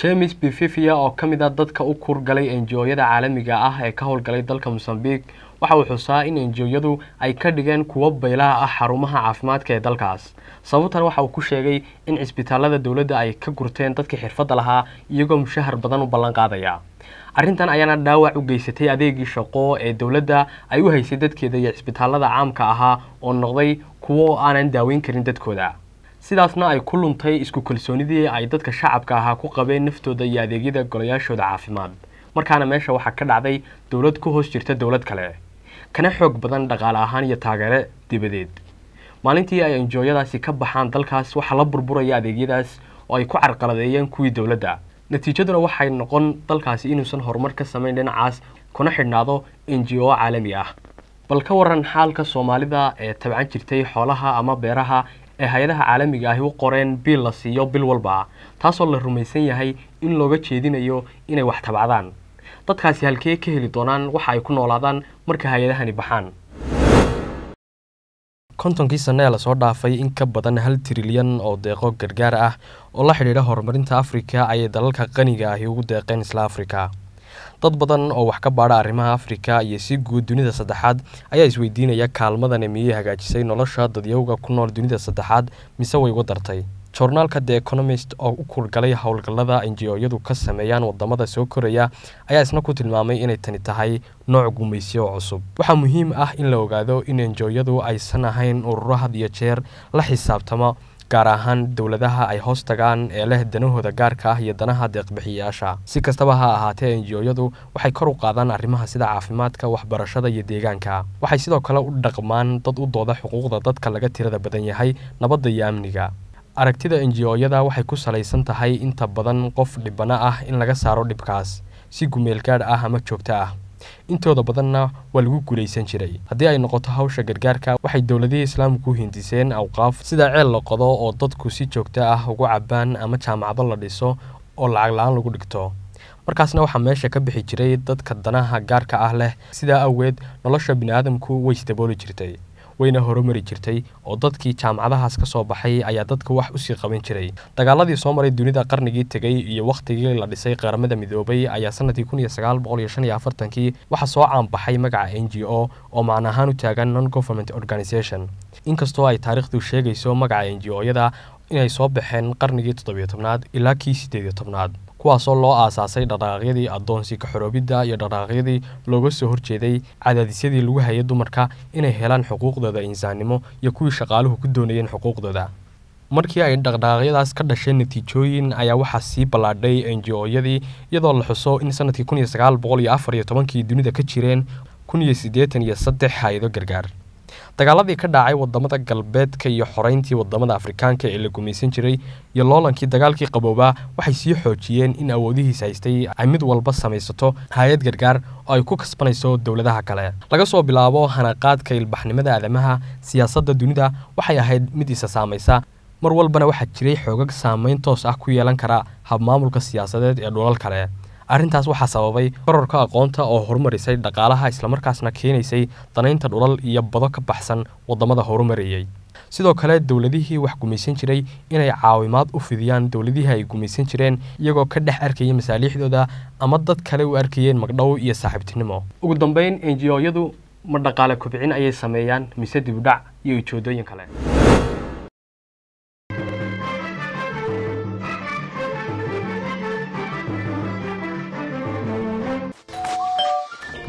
jemes befivia oo ka mid a ah dadka u kurgalay enjiyooyada caalamiga ah ee ka howlgalay dalka mosambiq waxa uu xusaa in enjiyooyadu ay ka dhigeen kuwo baylaha ah xarumaha caafimaadka ee dalkaas sababtan waxa uu ku sheegay in cisbitaalada dowladda ay ka gurteen dadkii xirfadda lahaa iyagoo mushahar badan u ballan qaadaya arrintan ayaana dhaawac u geysatay adeegii shaqo ee dowladda ay u haysay dadkeeda iyo cisbitaalada caamka ahaa oo noqday kuwo aanan daaweyn karin dadkooda sidaasna ay ku luntay isku kalsoonidii ay dadka shacabka ahaa ku qabeen naftooda iyo adeegyada golayaashooda caafimaad markaana meesha waxaa ka dhacday dowlad ku hoos jirta dowlad kale kana xoog badan dhaqaale ahaan iyo taageere dibadeed maalintii ay anjooyadaasi ka baxaan dalkaas waxaa la burburaya adeegyadaas oo ay ku carqaladeeyeen kuwii dowladda natiijaduna waxay noqon dalkaasi inuusan horumar ka samayn dhinacaas kuna xidhnaado enji caalami ah bal ka waran xaalka soomaalida ee tabcan jirtay xoolaha ama beeraha ee hay-adaha caalamiga ahi u qoreen biil la siiyo bil walba taasoo la rumaysan yahay in looga jeedinayo inay wax tabacdaan dadkaasi halkee ka heli doonaan waxa ay ku noolaadaan marka hay-adahani baxaan kontonkii sanne ee lasoo dhaafay in ka badan hal trilyan oo deeqo gargaar ah oo la xidhiidha horumarinta afrika ayay dalalka qaniga ahi ugu deeqeen isla afrika dad badan oo wax ka baadha arrimaha afrika iyo si guud dunida saddexaad ayaa isweydiinaya kaalmadani miyay hagaajisay nolosha dadyowga ku nool dunida saddexaad mise way uga dartay jornaalka the economist oo u kuulgalay howlgallada injiooyadu ka sameeyaan wadamada soo koraya ayaa isna ku tilmaamay inay tani tahay nooc gumaysiyo oo cusub waxaa muhiim ah in la ogaado in injooyadu aysan ahayn ururo had iyo jeer la xisaabtamo gaar ahaan dowladaha ay hoos tagaan ee leh danahooda gaarka ah iyo danaha deeqbixiyayaasha si kastaba ha ahaatee enjiyooyadu waxay kor u qaadaan arrimaha sida caafimaadka waxbarashada iyo deegaanka waxay sidoo kale u dhaqmaan dad u dooda xuquuqda dadka laga tirada badan yahay nabadda iyo amniga aragtida enjiyooyada waxay ku salaysan tahay inta badan qof dhibana ah in laga saaro dhibkaas si gumeel gaadh ah ama joogto ah intooda badanna waa lagu guulaysan jiray haddii ay noqoto hawsha gargaarka waxay dowladihii islaamku u hindiseen awqaaf sida ceel la qodo oo dadku si joogto ah ugu cabbaan ama jaamacado la dhiso oo lacag la-aan lagu dhigto markaasna waxaa meesha ka bixi jiray dadka danaha gaarka ah leh sidaa awgeed nolosha bini aadamku way isdabooli jirtay wayna horumari jirtay oo dadkii jaamacadahaas ka soo baxay ayaa dadka wax usii qaban jiray dagaaladii soo maray dunida qarnigii tegay iyo wakhtigii la dhisay qaramada midoobay ayaa sanadkii kii waxaa soo caanbaxay magaca n g o oo macna ahaan u taagan non government organization inkastoo ay taariikhdu sheegayso magaca n g o-yada inay soo baxeen qarnigii toddobiyo tobnaad ilaa kii siddeed iyo tobnaad kuwaasoo loo aasaasay dhaqaaqyadii addoonsi kaxoroobidda iyo dhaqaaqyadii looga soo horjeeday cadaadisyadii lagu hayay dumarka inay helaan xuquuqdooda insaannimo iyo kuwii shaqaaluhu ku doonayeen xuquuqdooda markii ay dhaqdhaqaaqyadaas ka dhasheen natiijooyin ayaa waxaa sii ballaadhay enji-ooyadii iyadoo la xuso in sanadkii kun iyo sagaal boqol iyo afar iyo tobankii dunida ka jireen kun iyo siddeetan iyo saddex hay-ado gargaar dagaaladii ka dhacay wadamada galbeedka iyo xoreyntii wadamada afrikaanka ee la gumaysan jiray iyo loolankii dagaalkii qaboobaa waxay sii xoojiyeen in awoodihiis haystay ay mid walba samaysato hay-ad gargaar oo ay ku kasbanayso dowladaha kale laga soo bilaabo hanaqaadka ilbaxnimada aadamaha siyaasadda dunida waxay ahayd mid isa saamaysa mar walbana waxaa jiray xoogag saameyn toos ah ku yeelan kara habmaamulka siyaasadeed ee dhulal kale arrintaas waxaa sababay kororka aqoonta oo horumarisay dhaqaalaha islamarkaasna keenaysay danaynta dhulal iyo bado ka baxsan waddamada horumarayey sidoo kale dowladihii wax gumaysan jiray inay caawimaad u fidiyaan dowladihii ay gumaysan jireen iyagoo ka dhex arkayay masaaliixdooda ama dad kale u arkayeen magdhow iyo saaxiibtinimo ugu dambeyn enjiyooyadu ma dhaqaale kubcin ayay sameeyaan mise dibudhac iyo ujoodooyin kale